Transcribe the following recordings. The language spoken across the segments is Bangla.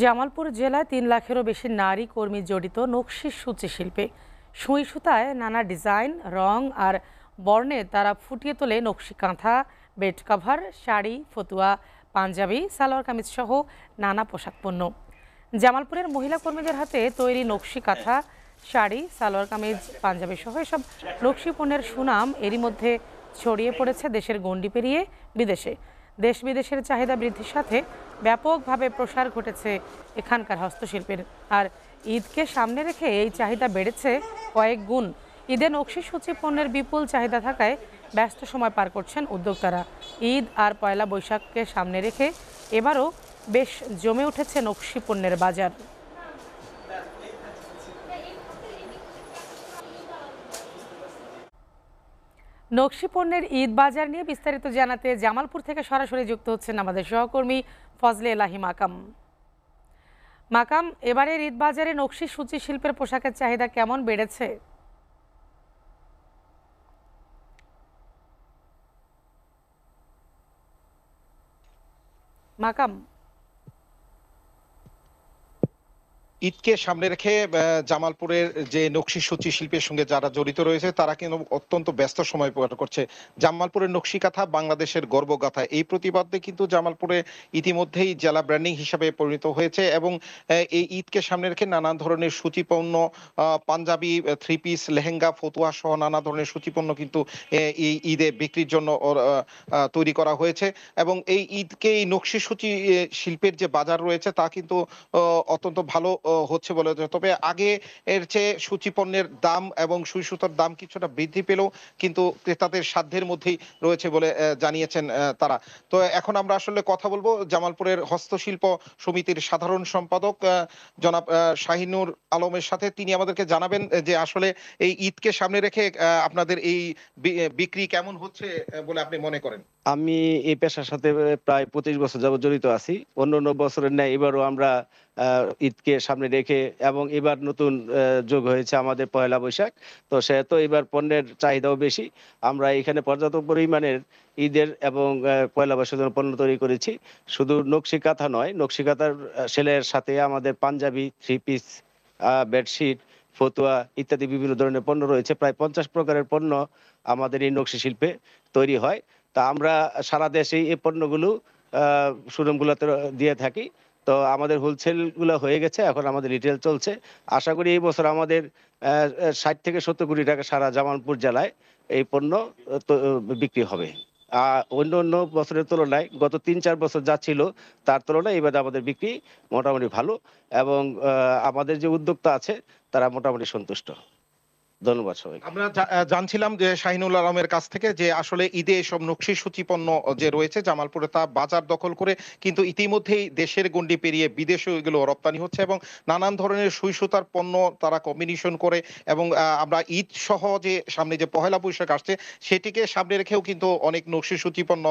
জামালপুর জেলায় তিন লাখেরও বেশি নারী কর্মী জড়িত নকশি সূচি শিল্পে সুই সুতায় নানা ডিজাইন রং আর বর্ণে তারা ফুটিয়ে তোলে নকশি কাঁথা বেড কাভার শাড়ি ফতুয়া পাঞ্জাবি সালোয়ার কামিজ সহ নানা পোশাক পণ্য জামালপুরের মহিলা কর্মীদের হাতে তৈরি নকশি কাঁথা শাড়ি সালোয়ার কামিজ পাঞ্জাবি সহ এসব নকশি পণ্যের সুনাম এরই মধ্যে ছড়িয়ে পড়েছে দেশের গণ্ডি পেরিয়ে বিদেশে দেশ বিদেশের চাহিদা বৃদ্ধির সাথে ব্যাপকভাবে প্রসার ঘটেছে এখানকার হস্তশিল্পের আর ঈদকে সামনে রেখে এই চাহিদা বেড়েছে কয়েক গুণ ঈদে নকশি সূচি পণ্যের বিপুল চাহিদা থাকায় ব্যস্ত সময় পার করছেন উদ্যোক্তারা ঈদ আর পয়লা বৈশাখকে সামনে রেখে এবারও বেশ জমে উঠেছে নকশি পণ্যের বাজার নকশি পণ্যের ঈদ বাজার নিয়ে বিস্তারিত জানাতে জামালপুর থেকে সরাসরি যুক্ত হচ্ছেন আমাদের সহকর্মী ফজলে এলাহি মাকাম মাকাম এবারের ঈদ বাজারে নকশি সূচি শিল্পের পোশাকের চাহিদা কেমন বেড়েছে মাকাম ঈদকে সামনে রেখে জামালপুরের যে নকশি সূচি শিল্পের সঙ্গে যারা জড়িত রয়েছে তারা কিন্তু অত্যন্ত ব্যস্ত সময় পার করছে জামালপুরের নকশি কাঁথা বাংলাদেশের গর্বগাথা এই প্রতিবাদে কিন্তু জামালপুরে ইতিমধ্যেই জেলা ব্র্যান্ডিং হিসাবে পরিণত হয়েছে এবং এই ঈদকে সামনে রেখে নানান ধরনের সূচিপণ্য পাঞ্জাবি থ্রি পিস লেহেঙ্গা ফতুয়া সহ নানা ধরনের সূচিপণ্য কিন্তু এই ঈদে বিক্রির জন্য তৈরি করা হয়েছে এবং এই ঈদকে এই নকশি সূচি শিল্পের যে বাজার রয়েছে তা কিন্তু অত্যন্ত ভালো হচ্ছে বলে তবে আগে এর চেয়ে সূচি পণ্যের দাম এবং সুই সুতোর দাম কিছুটা বৃদ্ধি পেল কিন্তু ক্রেতাদের সাধ্যের মধ্যেই রয়েছে বলে জানিয়েছেন তারা তো এখন আমরা আসলে কথা বলবো জামালপুরের হস্তশিল্প সমিতির সাধারণ সম্পাদক জনাব শাহিনুর আলমের সাথে তিনি আমাদেরকে জানাবেন যে আসলে এই ঈদকে সামনে রেখে আপনাদের এই বিক্রি কেমন হচ্ছে বলে আপনি মনে করেন আমি এই পেশার সাথে প্রায় পঁচিশ বছর যাবত জড়িত আছি অন্য অন্য বছরের ন্যায় এবারও আমরা ঈদকে সামনে রেখে এবং এবার নতুন যোগ হয়েছে আমাদের পয়লা বৈশাখ তো সেহেতু এবার পণ্যের চাহিদাও বেশি আমরা এখানে পর্যাপ্ত পরিমাণের ঈদের এবং পয়লা বৈশাখের জন্য পণ্য তৈরি করেছি শুধু নকশি কাঁথা নয় নকশি কাঁথার সেলের সাথে আমাদের পাঞ্জাবি থ্রি পিস বেডশিট ফতুয়া ইত্যাদি বিভিন্ন ধরনের পণ্য রয়েছে প্রায় পঞ্চাশ প্রকারের পণ্য আমাদের এই নকশি শিল্পে তৈরি হয় তা আমরা সারা দেশে এই পণ্যগুলো শোরুমগুলোতে দিয়ে থাকি তো আমাদের হোলসেলগুলো হয়ে গেছে এখন আমাদের রিটেল চলছে আশা করি এই বছর আমাদের ষাট থেকে সত্তর কোটি টাকা সারা জামালপুর জেলায় এই পণ্য বিক্রি হবে আর অন্য অন্য বছরের তুলনায় গত তিন চার বছর যা ছিল তার তুলনায় এবার আমাদের বিক্রি মোটামুটি ভালো এবং আমাদের যে উদ্যোক্তা আছে তারা মোটামুটি সন্তুষ্ট ধন্যবাদ সবাই আমরা জানছিলাম যে শাহিনুল আলমের কাছ থেকে যে আসলে ঈদে এসব নকশি সূচিপণ্য যে রয়েছে জামালপুরে তা বাজার দখল করে কিন্তু ইতিমধ্যেই দেশের গণ্ডি পেরিয়ে বিদেশে এগুলো রপ্তানি হচ্ছে এবং নানান ধরনের সুই সুতার পণ্য তারা কম্বিনেশন করে এবং আমরা ঈদ সহ যে সামনে যে পহেলা বৈশাখ আসছে সেটিকে সামনে রেখেও কিন্তু অনেক নকশি সূচিপণ্য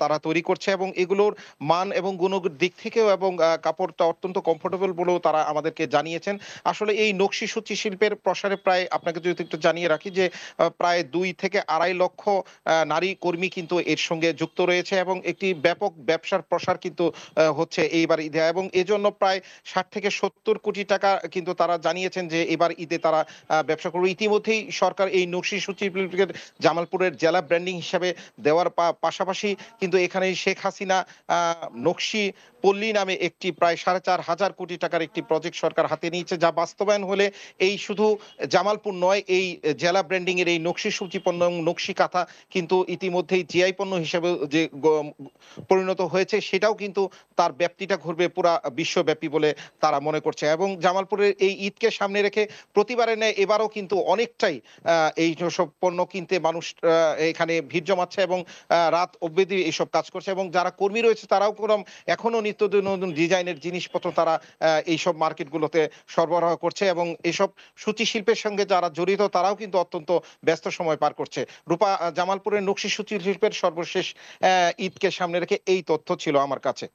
তারা তৈরি করছে এবং এগুলোর মান এবং গুণের দিক থেকেও এবং কাপড়টা অত্যন্ত কমফোর্টেবল বলেও তারা আমাদেরকে জানিয়েছেন আসলে এই নকশি সূচি শিল্পের প্রসারে প্রায় আপনাকে আপনাকে যদি একটু জানিয়ে রাখি যে প্রায় দুই থেকে আড়াই লক্ষ নারী কর্মী কিন্তু এর সঙ্গে যুক্ত রয়েছে এবং একটি ব্যাপক ব্যবসার প্রসার কিন্তু হচ্ছে এইবার ঈদে এবং এজন্য প্রায় ষাট থেকে সত্তর কোটি টাকা কিন্তু তারা জানিয়েছেন যে এবার ঈদে তারা ব্যবসা করবে ইতিমধ্যেই সরকার এই নকশি সচিব জামালপুরের জেলা ব্র্যান্ডিং হিসাবে দেওয়ার পাশাপাশি কিন্তু এখানে শেখ হাসিনা নকশি পল্লী নামে একটি প্রায় সাড়ে চার হাজার কোটি টাকার একটি প্রজেক্ট সরকার হাতে নিয়েছে যা বাস্তবায়ন হলে এই শুধু জামালপুর নয় এই জেলা ব্র্যান্ডিং এর এই নকশি সূচি পণ্য এবং নকশি কাঁথা কিন্তু ইতিমধ্যেই জিআই পণ্য হিসেবে যে পরিণত হয়েছে সেটাও কিন্তু তার ব্যাপ্তিটা ঘুরবে পুরো বিশ্বব্যাপী বলে তারা মনে করছে এবং জামালপুরের এই ঈদকে সামনে রেখে প্রতিবারে নেয় এবারও কিন্তু অনেকটাই এই সব পণ্য কিনতে মানুষ এখানে ভিড় জমাচ্ছে এবং রাত অব্দি এইসব কাজ করছে এবং যারা কর্মী রয়েছে তারাও কোনো এখনো নিত্য নতুন ডিজাইনের জিনিসপত্র তারা এইসব মার্কেটগুলোতে সরবরাহ করছে এবং এসব সূচি শিল্পের সঙ্গে যারা জড়িত তারাও কিন্তু অত্যন্ত ব্যস্ত সময় পার করছে রূপা জামালপুরের নকশি সুচির শিল্পের সর্বশেষ ঈদকে সামনে রেখে এই তথ্য ছিল আমার কাছে